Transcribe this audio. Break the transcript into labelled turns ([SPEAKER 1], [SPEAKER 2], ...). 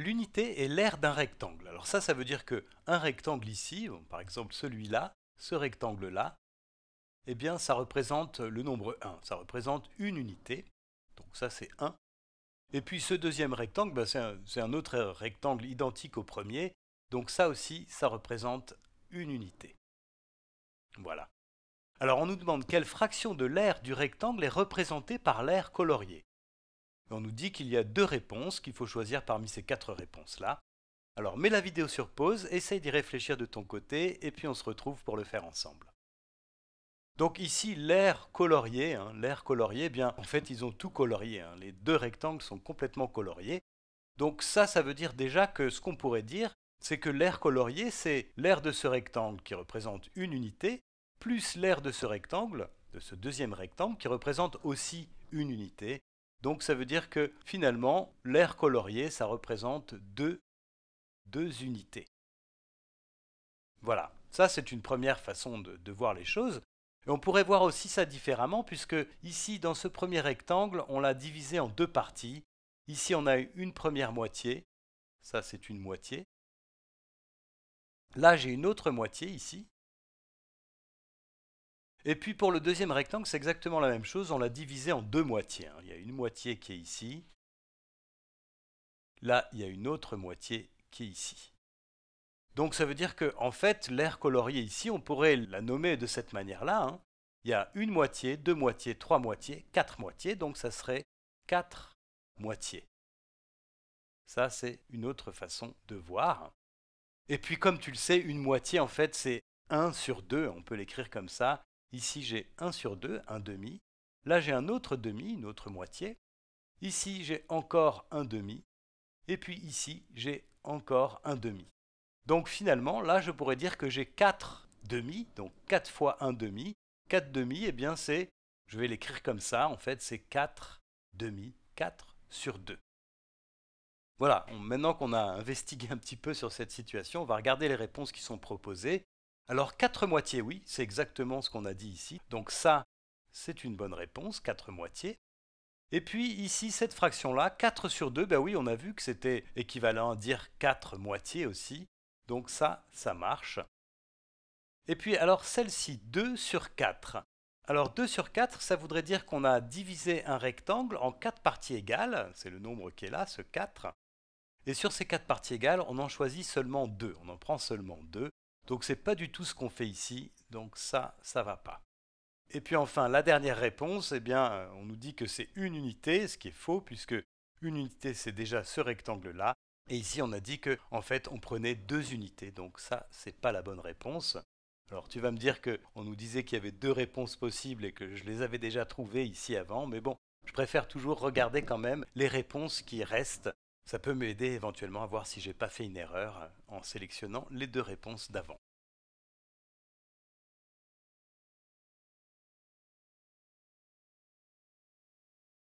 [SPEAKER 1] L'unité est l'aire d'un rectangle. Alors ça, ça veut dire que un rectangle ici, par exemple celui-là, ce rectangle-là, eh bien ça représente le nombre 1, ça représente une unité, donc ça c'est 1. Et puis ce deuxième rectangle, ben, c'est un, un autre rectangle identique au premier, donc ça aussi, ça représente une unité. Voilà. Alors on nous demande quelle fraction de l'aire du rectangle est représentée par l'aire coloriée on nous dit qu'il y a deux réponses, qu'il faut choisir parmi ces quatre réponses-là. Alors mets la vidéo sur pause, essaye d'y réfléchir de ton côté, et puis on se retrouve pour le faire ensemble. Donc ici, l'air colorié, hein, l'air colorié, eh bien en fait ils ont tout colorié, hein. les deux rectangles sont complètement coloriés. Donc ça, ça veut dire déjà que ce qu'on pourrait dire, c'est que l'air colorié, c'est l'air de ce rectangle qui représente une unité, plus l'air de ce rectangle, de ce deuxième rectangle, qui représente aussi une unité, donc ça veut dire que finalement, l'air colorié, ça représente deux, deux unités. Voilà, ça c'est une première façon de, de, voir les choses. Et on pourrait voir aussi ça différemment, puisque ici, dans ce premier rectangle, on l'a divisé en deux parties. Ici, on a une première moitié, ça c'est une moitié. Là, j'ai une autre moitié ici, et puis pour le deuxième rectangle, c'est exactement la même chose, on l'a divisé en deux moitiés. Hein. Il y a une moitié qui est ici, là il y a une autre moitié qui est ici. Donc ça veut dire que en fait l'air colorié ici, on pourrait la nommer de cette manière-là. Hein. Il y a une moitié, deux moitiés, trois moitiés, quatre moitiés, donc ça serait quatre moitiés. Ça c'est une autre façon de voir. Et puis comme tu le sais, une moitié en fait c'est 1 sur 2, on peut l'écrire comme ça, Ici, j'ai 1 sur 2, un demi. Là, j'ai un autre demi, une autre moitié. Ici, j'ai encore un demi. Et puis ici, j'ai encore un demi. Donc finalement, là, je pourrais dire que j'ai 4 demi, donc 4 fois 1 demi. 4 demi, eh bien c'est, je vais l'écrire comme ça, en fait, c'est 4 demi, 4 sur 2. Voilà, maintenant qu'on a investigué un petit peu sur cette situation, on va regarder les réponses qui sont proposées. Alors 4 moitiés, oui, c'est exactement ce qu'on a dit ici. Donc ça, c'est une bonne réponse, 4 moitiés. Et puis ici, cette fraction-là, 4 sur 2, ben oui, on a vu que c'était équivalent à dire 4 moitiés aussi. Donc ça, ça marche. Et puis alors celle-ci, 2 sur 4. Alors 2 sur 4, ça voudrait dire qu'on a divisé un rectangle en 4 parties égales, c'est le nombre qui est là, ce 4. Et sur ces 4 parties égales, on en choisit seulement 2, on en prend seulement 2, donc c'est pas du tout ce qu'on fait ici, donc ça, ça va pas. Et puis enfin, la dernière réponse, eh bien, euh, on nous dit que c'est une unité, ce qui est faux, puisque une unité, c'est déjà ce rectangle-là. Et ici, on a dit que, en fait, on prenait deux unités. Donc ça, c'est pas la bonne réponse. Alors tu vas me dire qu'on nous disait qu'il y avait deux réponses possibles et que je les avais déjà trouvées ici avant, mais bon, je préfère toujours regarder quand même les réponses qui restent ça peut m'aider éventuellement à voir si j'ai pas fait une erreur euh, en sélectionnant les deux réponses d'avant.